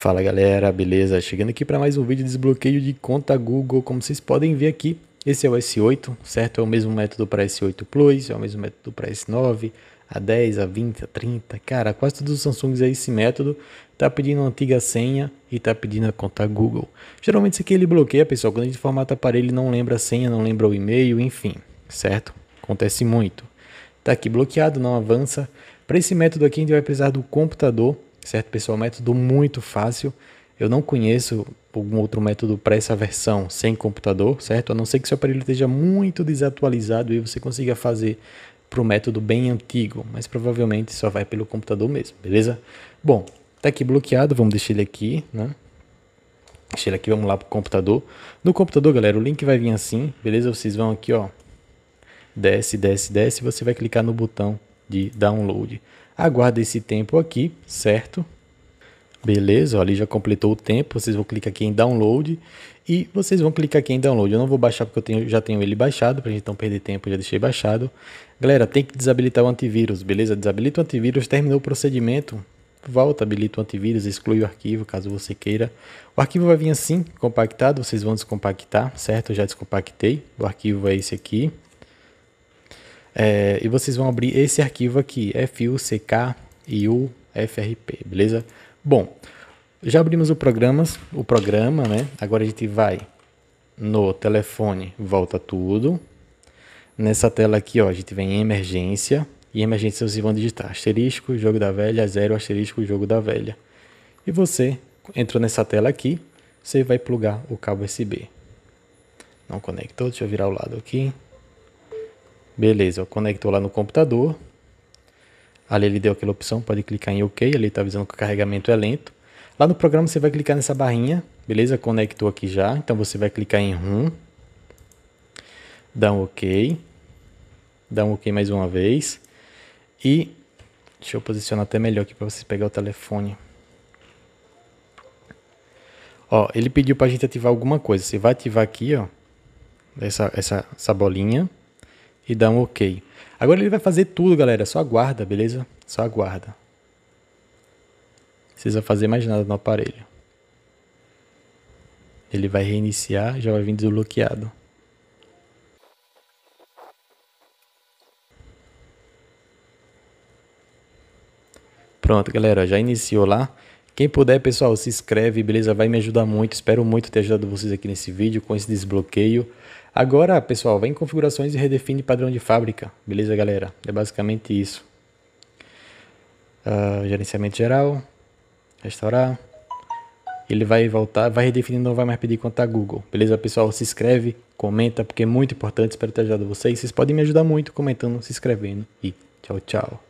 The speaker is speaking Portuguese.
Fala galera, beleza? Chegando aqui para mais um vídeo de desbloqueio de conta Google. Como vocês podem ver aqui, esse é o S8, certo? É o mesmo método para S8 Plus, é o mesmo método para S9, A10, A20, A30. Cara, quase todos os Samsungs é esse método. Tá pedindo uma antiga senha e tá pedindo a conta Google. Geralmente isso aqui ele bloqueia, pessoal. Quando a gente formata aparelho, não lembra a senha, não lembra o e-mail, enfim, certo? Acontece muito. Tá aqui bloqueado, não avança. Para esse método aqui, a gente vai precisar do computador certo, pessoal? É método muito fácil. Eu não conheço algum outro método para essa versão sem computador, certo? A não ser que seu aparelho esteja muito desatualizado e você consiga fazer para o método bem antigo, mas provavelmente só vai pelo computador mesmo, beleza? Bom, tá aqui bloqueado, vamos deixar ele aqui, né? Deixa ele aqui, vamos lá pro computador. No computador, galera, o link vai vir assim, beleza? Vocês vão aqui, ó, desce, desce, desce, você vai clicar no botão de download. Aguarda esse tempo aqui, certo? Beleza, ali já completou o tempo, vocês vão clicar aqui em download e vocês vão clicar aqui em download. Eu não vou baixar porque eu tenho, já tenho ele baixado, para a gente não perder tempo, já deixei baixado. Galera, tem que desabilitar o antivírus, beleza? Desabilita o antivírus, terminou o procedimento, volta, habilita o antivírus, exclui o arquivo, caso você queira. O arquivo vai vir assim, compactado, vocês vão descompactar, certo? Eu já descompactei, o arquivo é esse aqui. É, e vocês vão abrir esse arquivo aqui, FUCKIUFRP, beleza? Bom, já abrimos o programa, o programa, né? Agora a gente vai no telefone, volta tudo. Nessa tela aqui, ó, a gente vem em emergência. E emergência vocês é vão digitar asterisco, jogo da velha, zero, asterisco, jogo da velha. E você entrou nessa tela aqui, você vai plugar o cabo USB. Não conectou, deixa eu virar o lado aqui. Beleza, conectou lá no computador. Ali ele deu aquela opção, pode clicar em OK, ali está avisando que o carregamento é lento. Lá no programa você vai clicar nessa barrinha, beleza? Conectou aqui já, então você vai clicar em Run, dá um OK, dá um OK mais uma vez e deixa eu posicionar até melhor aqui para vocês pegar o telefone. Ó, ele pediu para a gente ativar alguma coisa, você vai ativar aqui, ó, essa, essa, essa bolinha, e dá um OK. Agora ele vai fazer tudo, galera. Só aguarda, beleza? Só aguarda. Não precisa fazer mais nada no aparelho. Ele vai reiniciar, já vai vir desbloqueado. Pronto, galera, já iniciou lá. Quem puder, pessoal, se inscreve, beleza? Vai me ajudar muito. Espero muito ter ajudado vocês aqui nesse vídeo com esse desbloqueio. Agora, pessoal, vem em configurações e redefine padrão de fábrica, beleza, galera? É basicamente isso. Uh, gerenciamento geral, restaurar. Ele vai voltar, vai redefinindo, não vai mais pedir conta Google. Beleza, pessoal? Se inscreve, comenta, porque é muito importante. Espero ter ajudado vocês. Vocês podem me ajudar muito comentando, se inscrevendo. E tchau, tchau.